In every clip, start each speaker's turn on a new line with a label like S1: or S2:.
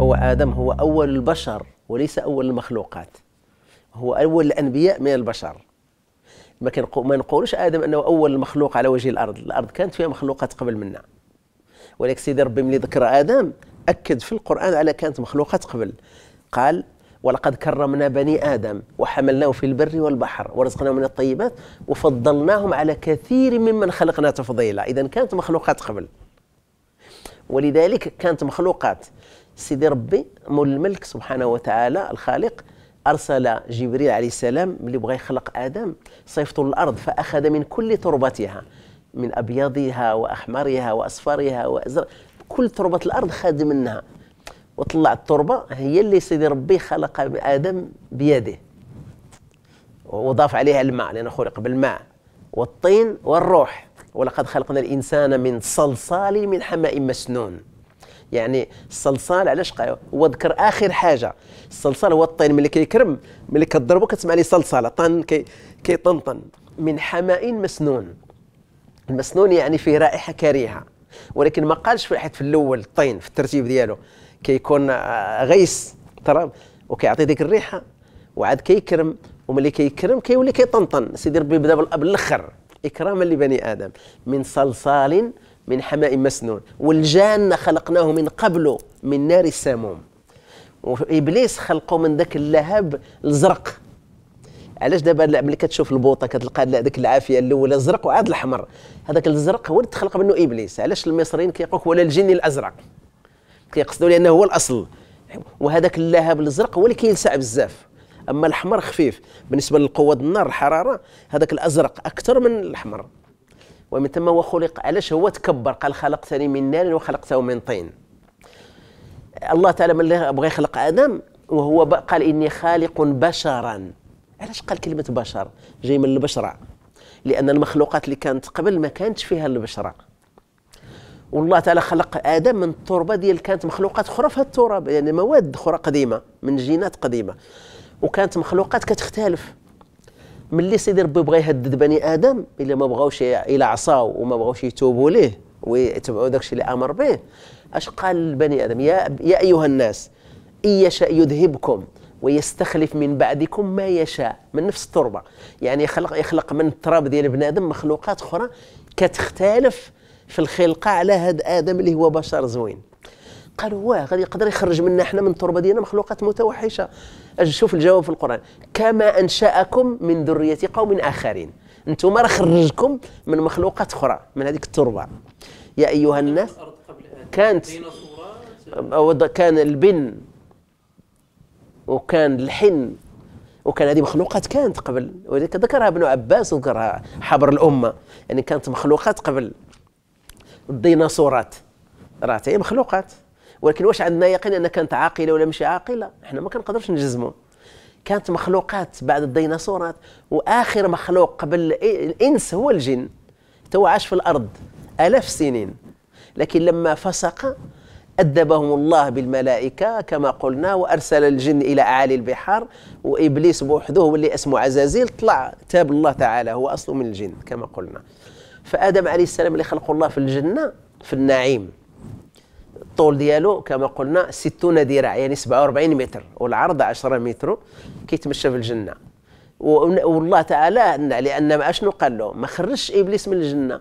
S1: هو آدم هو أول البشر وليس أول المخلوقات هو أول الأنبياء من البشر ما ما نقولش آدم أنه أول المخلوق على وجه الأرض الأرض كانت فيها مخلوقات قبل منا ولكن سيدي ربي ملي ذكر آدم أكد في القرآن على كانت مخلوقات قبل قال ولقد كرمنا بني آدم وحملناه في البر والبحر ورزقناهم من الطيبات وفضلناهم على كثير ممن خلقنا تفضيلا إذا كانت مخلوقات قبل ولذلك كانت مخلوقات سيدي ربي مول الملك سبحانه وتعالى الخالق أرسل جبريل عليه السلام اللي بغى يخلق آدم صيفته الأرض فأخذ من كل تربتها من أبيضها وأحمرها وأصفرها وأزرق كل تربة الأرض خاد منها وطلع التربة هي اللي سيدي ربي خلق آدم بيده وضاف عليها الماء لأنه خلق بالماء والطين والروح ولقد خلقنا الانسان من صلصال من حماء مسنون يعني الصلصال علاش هو ذكر اخر حاجه الصلصال هو الطين ملي كيكرم ملي كضربو كتسمع ليه صلصاله طن كيطنطن من حماء مسنون المسنون يعني فيه رائحه كريهه ولكن ما قالش في في الاول الطين في الترتيب ديالو كيكون آه، غيس تراب وكيعطي ديك الريحه وعاد كيكرم وملي كيكرم كيولي كيطنطن سيدي ربي بدا بالاخر إكراما لبني آدم من صلصال من حماء مسنون والجان خلقناه من قبله من نار السموم وابليس خلقه من ذاك اللهب الزرق علاش دابا ملي كتشوف البوطه كتلقى ذاك العافيه الاولى الزرق وعاد الاحمر هذاك الزرق هو اللي تخلق منه ابليس علاش المصريين كيقولوا ولا الجني الازرق كيقصدوا لانه هو الاصل وهذاك اللهب الازرق هو اللي كيلسع بزاف اما الاحمر خفيف بالنسبه للقوه النار الحراره هذاك الازرق اكثر من الاحمر ومن ثم هو خلق علاش هو تكبر قال خلقتني من نار وخلقته من طين الله تعالى ملي بغى يخلق ادم وهو قال اني خالق بشرا علاش قال كلمه بشر جاي من البشره لان المخلوقات اللي كانت قبل ما كانتش فيها البشره والله تعالى خلق ادم من التربه ديال كانت مخلوقات اخرى في التراب يعني مواد اخرى قديمه من جينات قديمه وكانت مخلوقات كتختلف ملي سيدي ربي بغى يهدد بني ادم الا ما بغاوش الا عصاو وما بغاوش يتوبوا ليه ويتبعوا داكشي اللي امر به اش قال لبني ادم يا يا ايها الناس ان يشاء يذهبكم ويستخلف من بعدكم ما يشاء من نفس التربه يعني يخلق يخلق من التراب ديال بني ادم مخلوقات اخرى كتختلف في الخلقه على هذا ادم اللي هو بشر زوين قالوا واه غادي يقدر يخرج منا احنا من التربه ديالنا مخلوقات متوحشه اجي شوف الجواب في القران كما انشاكم من ذريه قوم اخرين انتم راه خرجكم من مخلوقات اخرى من هذيك التربه يا ايها الناس كانت كان البن وكان الحن وكان هذه مخلوقات كانت قبل ولذلك ذكرها ابن عباس وذكرها حبر الامه يعني كانت مخلوقات قبل الديناصورات راه هي مخلوقات ولكن واش عندنا يقين ان كانت عاقله ولا مش عاقله احنا ما كنقدرش نجزموا كانت مخلوقات بعد الديناصورات واخر مخلوق قبل الانس هو الجن تو عاش في الارض الاف السنين لكن لما فسق أدبهم الله بالملائكة كما قلنا وأرسل الجن إلى أعالي البحار وإبليس بوحده اللي اسمه عزازيل طلع تاب الله تعالى هو أصله من الجن كما قلنا فآدم عليه السلام اللي خلقه الله في الجنة في النعيم الطول ديالو كما قلنا 60 ذراع يعني 47 متر والعرض 10 متر كيتمشى في الجنه والله تعالى لان ما اشنو قال له ما خرجش ابليس من الجنه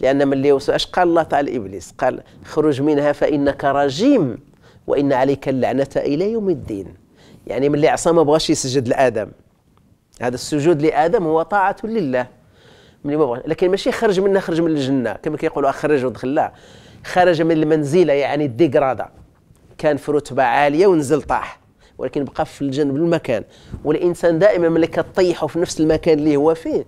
S1: لان ملي اش قال الله تعالى لابليس قال خرج منها فانك رجيم وان عليك اللعنه الى يوم الدين يعني ملي عصى ما بغاش يسجد لادم هذا السجود لادم هو طاعه لله ملي ما بغاش لكن ماشي خرج منها خرج من الجنه كما كيقولوا اخرج ودخل لا خرج من المنزلة يعني الديغرادا كان في رتبة عالية ونزل طاح ولكن بقى في الجنب المكان والإنسان دائما ملي كطيحه في نفس المكان اللي هو فيه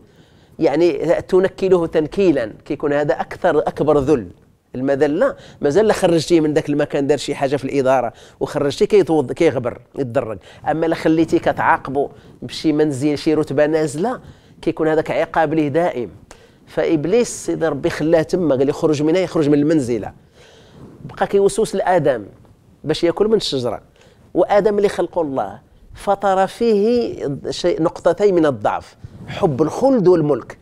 S1: يعني تنكله تنكيلا كيكون هذا أكثر أكبر ذل المذلة مازال خرجتيه من ذاك المكان دار شي حاجة في الإدارة وخرجتيه كيتوض كيغبر يتدرج أما لا خليتيه كتعاقبه بشي منزل شي رتبة نازلة كيكون هذاك عقاب ليه دائم فابليس سيدي ربي خلاه تما قال لي خرج من هنا يخرج من المنزله بقى كيوسوس لادم باش ياكل من الشجره وادم اللي خلقه الله فطر فيه شيء نقطتين من الضعف حب الخلد والملك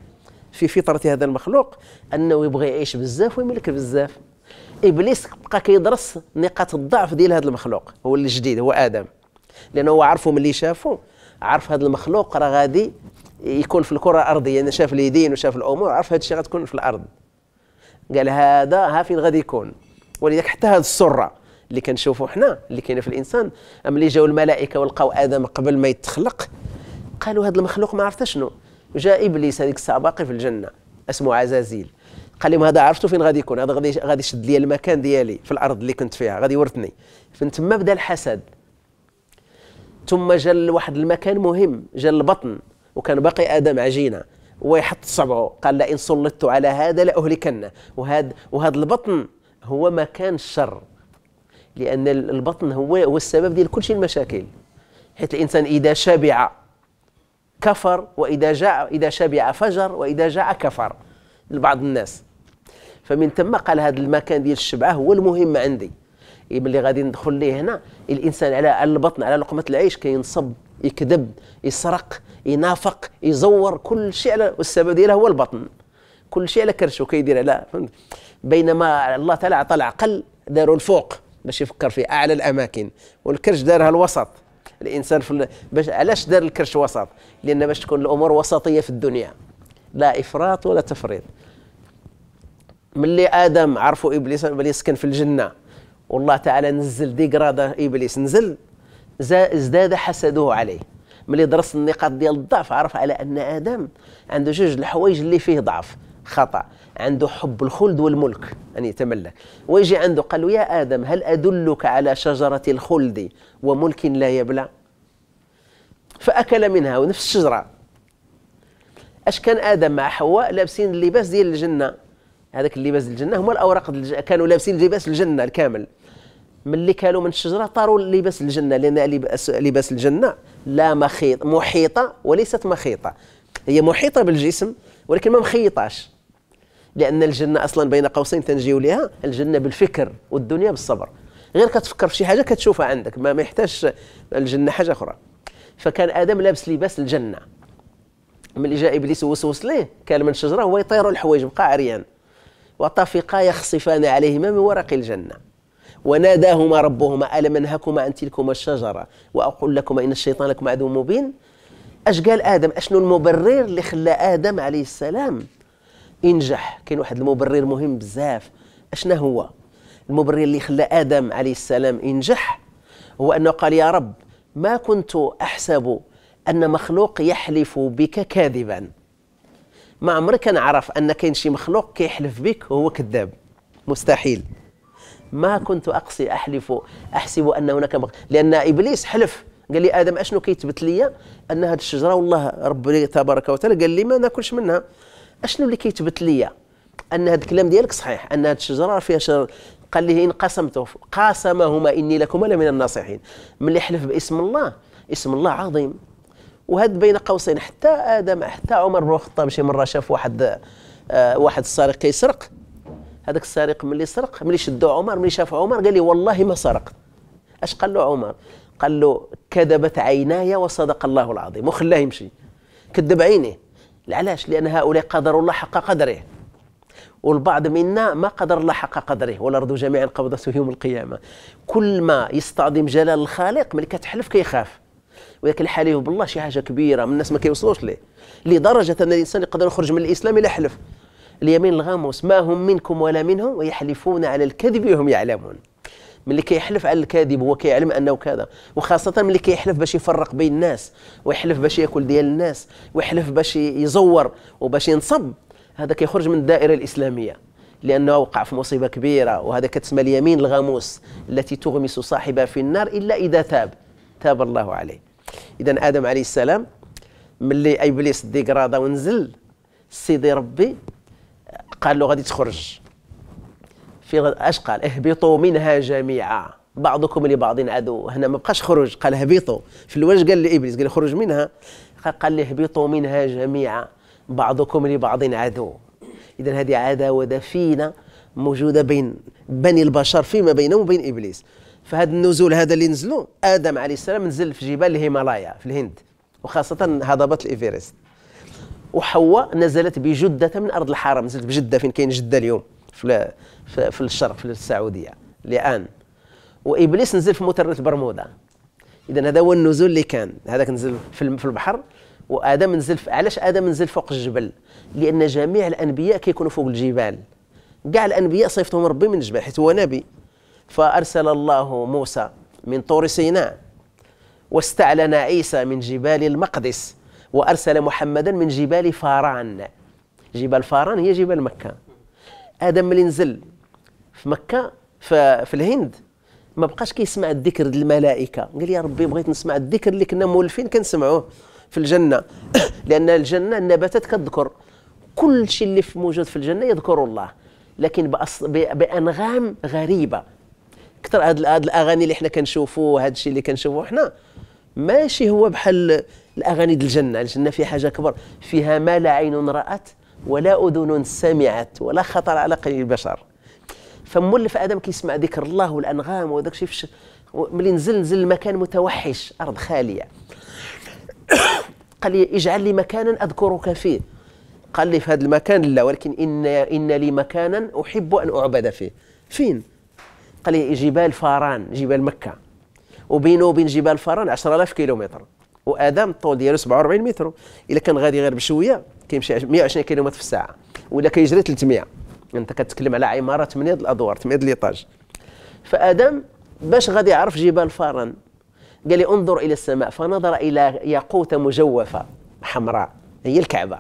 S1: في فطرة هذا المخلوق أنه يبغى يعيش بزاف ويملك بزاف إبليس بقى كيدرس نقاط الضعف ديال هذا المخلوق هو الجديد هو آدم لأنه هو عرفه ملي شافه عرف هذا المخلوق راه غادي يكون في الكره الارضيه يعني شاف اليدين وشاف الامور عرف هذا الشيء غتكون في الارض قال هذا ها فين غادي يكون ولذلك حتى هذه السره اللي كنشوفوا حنا اللي كاينه في الانسان ملي اللي جاو الملائكه ولقاو ادم قبل ما يتخلق قالوا هذا المخلوق ما عرفت شنو جاء ابليس هذيك الساعه باقي في الجنه اسمه عزازيل قال لهم هذا عرفتوا فين غادي يكون هذا غادي غادي يشد لي المكان ديالي في الارض اللي كنت فيها غادي يورثني فمن تما بدا الحسد ثم جا لواحد المكان مهم جا البطن وكان باقي آدم عجينة ويحط صبعه قال لئن سلطت على هذا لأهلكنه وهذا وهذا البطن هو مكان الشر لأن البطن هو هو السبب ديال كل شيء المشاكل حيث الإنسان إذا شبع كفر وإذا جاء إذا شبع فجر وإذا جاء كفر لبعض الناس فمن ثم قال هذا المكان ديال الشبعه هو المهم عندي إيه، ملي غادي ندخل ليه هنا الانسان على البطن على لقمه العيش كينصب يكذب يسرق ينافق يزور كل شيء على والسبب ديالها هو البطن كل شيء على كرشو كيدير على فهمت بينما الله تعالى عطى العقل داروا الفوق باش يفكر في اعلى الاماكن والكرش دارها الوسط الانسان في باش علاش دار الكرش وسط لان باش تكون الامور وسطيه في الدنيا لا افراط ولا تفريط ملي ادم عرفوا ابليس ابليس كان في الجنه والله تعالى نزل ديغرادا ابليس نزل ازداد حسده عليه ملي درس النقاط ديال الضعف عرف على ان ادم عنده جوج الحوايج اللي فيه ضعف خطا عنده حب الخلد والملك ان يتملك ويجي عنده قال له يا ادم هل ادلك على شجره الخلد وملك لا يبلى فاكل منها ونفس الشجره اش كان ادم مع حواء لابسين اللباس ديال الجنه هذاك اللباس الجنه هما الاوراق كانوا لابسين لباس الجنه الكامل ملي كانوا من الشجره طاروا لباس الجنه لان لباس, الجنه لا مخيط محيطه وليست مخيطه هي محيطه بالجسم ولكن ما مخيطاش لان الجنه اصلا بين قوسين تنجيو لها الجنه بالفكر والدنيا بالصبر غير كتفكر في شي حاجه كتشوفها عندك ما يحتاجش الجنه حاجه اخرى فكان ادم لابس لباس الجنه ملي جاء ابليس وسوس ليه كان من شجره هو يطير الحوايج بقى عريان وطفقا يخصفان عليهما من ورق الجنه وناداهما ربهما ألم أنهكما عن تلكما الشجرة وأقول لكما إن الشيطان لكم عدو مبين اش قال ادم اشنو المبرر اللي خلى ادم عليه السلام ينجح كاين واحد المبرر مهم بزاف اشنا هو المبرر اللي خلى ادم عليه السلام ينجح هو انه قال يا رب ما كنت احسب ان مخلوق يحلف بك كاذبا ما عمرك نعرف ان كاين شي مخلوق كيحلف بك وهو كذاب مستحيل ما كنت أقصي أحلف أحسب أن هناك مخ... لأن إبليس حلف قال لي آدم أشنو كيتبت لي أن هذه الشجرة والله ربي تبارك وتعالى قال لي ما ناكلش منها أشنو اللي كيتبت لي أن هذا الكلام ديالك صحيح أن هذه الشجرة فيها شجر قال لي إن قسمته قاسمهما إني لكما لمن الناصحين ملي حلف باسم الله اسم الله عظيم وهذا بين قوسين حتى ادم حتى عمر بن الخطاب شي مره شاف واحد آه واحد السارق كيسرق هذاك السارق ملي سرق ملي شدو عمر ملي شاف عمر قال لي والله ما سرقت اش قال له عمر قال له كذبت عيناي وصدق الله العظيم وخلاه يمشي كذب عينيه علاش لان هؤلاء قدروا الله حق قدره والبعض منا ما قدر الله حق قدره والارض جميعا قبضته يوم القيامه كل ما يستعظم جلال الخالق ملي كتحلف كيخاف ولكن الحليف بالله شي حاجه كبيره من الناس ما كيوصلوش ليه لدرجه ان الانسان يقدر يخرج من الاسلام الى حلف اليمين الغاموس ما هم منكم ولا منهم ويحلفون على الكذب وهم يعلمون ملي كيحلف على الكاذب هو كيعلم انه كذا وخاصه ملي كيحلف باش يفرق بين الناس ويحلف باش ياكل ديال الناس ويحلف باش يزور وباش ينصب هذا كيخرج من الدائره الاسلاميه لانه وقع في مصيبه كبيره وهذا كتسمى اليمين الغاموس التي تغمس صاحبها في النار الا اذا تاب تاب الله عليه اذا ادم عليه السلام ملي ابليس ديكرادا ونزل سيدي ربي قال له غادي تخرج في اش قال اهبطوا منها جميعا بعضكم لبعض عدو هنا ما بقاش خروج قال هبطوا في الوجه قال لابليس قال خرج منها قال له اهبطوا منها جميعا بعضكم لبعض عدو اذا هذه عداوه دفينه موجوده بين بني البشر فيما بينهم وبين ابليس فهذا النزول هذا اللي نزلوا ادم عليه السلام نزل في جبال الهيمالايا في الهند وخاصه هضبه الايفيرست وحواء نزلت بجدة من أرض الحرم نزلت بجدة فين كاين جدة اليوم في, في, في الشرق في السعودية الآن وإبليس نزل في مترة برمودا إذا هذا هو النزول اللي كان هذاك نزل في البحر وادم نزل في... علاش ادم نزل فوق الجبل لان جميع الانبياء كيكونوا فوق الجبال كاع الانبياء صيفتهم ربي من الجبل حيت هو نبي فارسل الله موسى من طور سيناء واستعلن عيسى من جبال المقدس وأرسل محمدا من جبال فاران جبال فاران هي جبال مكة آدم اللي نزل في مكة في الهند ما بقاش كيسمع الذكر الملائكه قال يا ربي بغيت نسمع الذكر اللي كنا مولفين كنسمعوه في الجنه لان الجنه النباتات كتذكر كل شيء اللي في موجود في الجنه يذكر الله لكن بأص... بانغام غريبه كثر هاد, الاغاني اللي حنا كنشوفوا هاد الشيء اللي كنشوفوه حنا ماشي هو بحال الاغاني ديال الجنه الجنه فيها حاجه كبر فيها ما لا عين رات ولا اذن سمعت ولا خطر على قلب البشر فمولف ادم كيسمع ذكر الله والانغام وداك الشيء ملي نزل نزل لمكان متوحش ارض خاليه قال لي اجعل لي مكانا اذكرك فيه قال لي في هذا المكان لا ولكن ان ان لي مكانا احب ان اعبد فيه فين قال لي جبال فاران جبال مكه وبينه وبين جبال فاران 10000 كيلومتر وادام الطول ديالو 47 متر الا كان غادي غير بشويه كيمشي 120 كيلومتر في الساعه ولا كيجري 300 انت كتكلم على عماره 8 الادوار 8 ليطاج فادم باش غادي يعرف جبال فاران قال لي انظر الى السماء فنظر الى ياقوته مجوفه حمراء هي الكعبه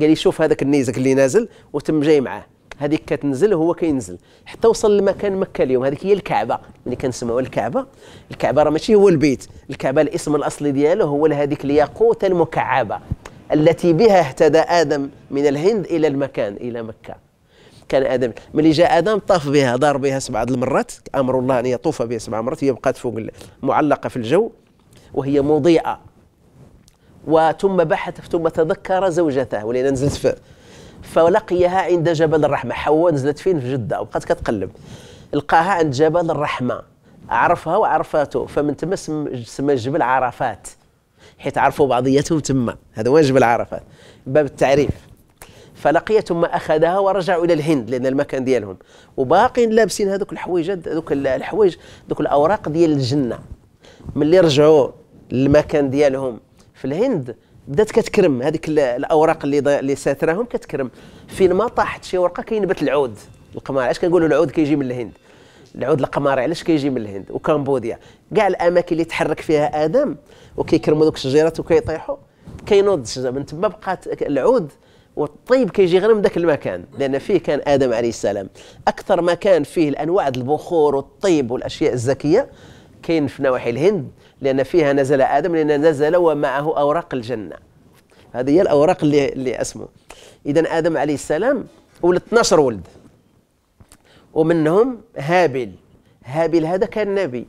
S1: قال لي شوف هذاك النيزك اللي نازل وتم جاي معاه هذيك كتنزل وهو كينزل حتى وصل لمكان مكه اليوم هذيك هي الكعبه اللي كنسمعوا الكعبه الكعبه راه ماشي هو البيت الكعبه الاسم الاصلي ديالو هو لهذيك الياقوت المكعبه التي بها اهتدى ادم من الهند الى المكان الى مكه كان ادم ملي جاء ادم طاف بها دار بها سبعه المرات امر الله ان يطوف بها سبع مرات هي بقات فوق معلقه في الجو وهي مضيئه وثم بحث ثم تذكر زوجته ولأن نزلت في فلقيها عند جبل الرحمه حواء نزلت فين في جده وبقات كتقلب لقاها عند جبل الرحمه عرفها وعرفاته فمن تما سمى جبل عرفات حيت عرفوا بعضياتهم تما هذا هو جبل عرفات باب التعريف فلقي ثم اخذها ورجعوا الى الهند لان المكان ديالهم وباقيين لابسين هذوك الحويجات هذوك الحوايج ذوك الاوراق ديال الجنه ملي رجعوا للمكان ديالهم في الهند بدات كتكرم هذيك الاوراق اللي اللي ساتراهم كتكرم فين ما طاحت شي ورقه كينبت العود القماري علاش كنقولوا العود كيجي من الهند العود القماري علاش كيجي من الهند وكمبوديا كاع الاماكن اللي تحرك فيها ادم وكيكرموا دوك الشجيرات وكيطيحوا كينوض الشجره من تما بقات العود والطيب كيجي غير من ذاك المكان لان فيه كان ادم عليه السلام اكثر مكان فيه الانواع البخور والطيب والاشياء الزكيه كاين في نواحي الهند لان فيها نزل ادم لان نزل ومعه اوراق الجنه هذه هي الاوراق اللي اللي اسمه اذا ادم عليه السلام ولد 12 ولد ومنهم هابل هابل هذا كان نبي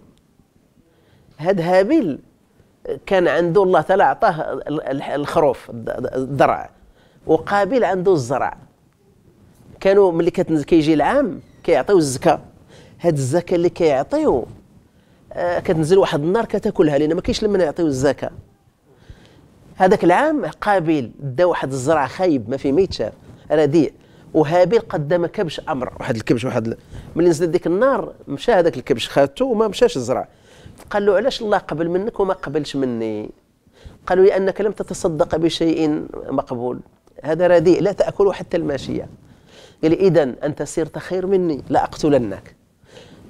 S1: هذا هابل كان عنده الله تعالى اعطاه الخروف الدرع وقابل عنده الزرع كانوا ملي كيجي العام كيعطيو الزكاه هاد الزكاه اللي كيعطيو آه، كتنزل واحد النار كتاكلها لان ما كاينش لما يعطيو الزكاه هذاك العام قابيل دا واحد الزرع خايب ما فيه ما يتشاف رديء وهابيل قدم كبش امر واحد الكبش واحد ملي نزلت ديك النار مشى هذاك الكبش خاتو وما مشاش الزرع قال له علاش الله قبل منك وما قبلش مني قالوا لانك لم تتصدق بشيء مقبول هذا رديء لا تاكله حتى الماشيه قال لي اذا انت سرت خير مني لا اقتلنك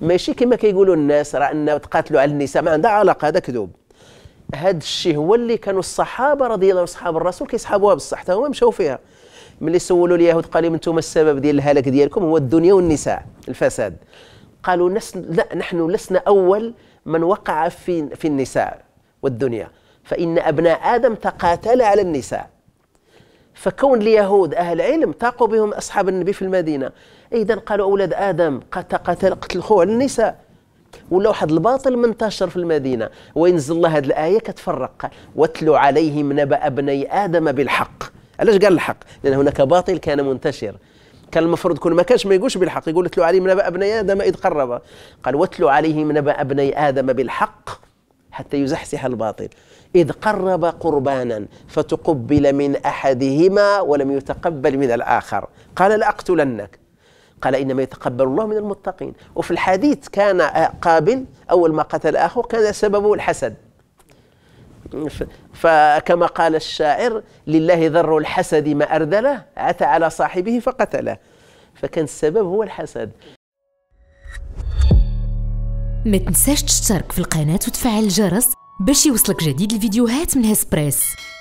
S1: ماشي كما كيقولوا الناس راه ان تقاتلوا على النساء ما عندها علاقه هذا كذوب هذا الشيء هو اللي كانوا الصحابه رضي الله صحاب الرسول كيصحابوها بصح حتى هما مشاو فيها ملي سولوا اليهود قالوا لهم انتم السبب ديال الهلاك ديالكم هو الدنيا والنساء الفساد قالوا نس لا نحن لسنا اول من وقع في في النساء والدنيا فان ابناء ادم تقاتل على النساء فكون اليهود اهل علم تاقوا بهم اصحاب النبي في المدينه اذا قالوا اولاد ادم قتل قتل خوه النساء ولا واحد الباطل منتشر في المدينه وينزل الله هذه الايه كتفرق واتلو عليهم نبا ابني ادم بالحق علاش قال الحق لان هناك باطل كان منتشر كان المفروض يكون ما كانش ما يقولش بالحق يقول اتلو عليهم نبا ابني ادم اذ قرب قال واتلو عليهم نبا ابني ادم بالحق حتى يزحزح الباطل إذ قرب قربانا فتقبل من أحدهما ولم يتقبل من الآخر قال لأقتلنك قال إنما يتقبل الله من المتقين وفي الحديث كان قابل أول ما قتل أخوه كان سببه الحسد فكما قال الشاعر لله ذر الحسد ما أردله عتى على صاحبه فقتله فكان السبب هو الحسد ما تنساش تشترك في القناة وتفعل الجرس باش يوصلك جديد الفيديوهات من هسبريس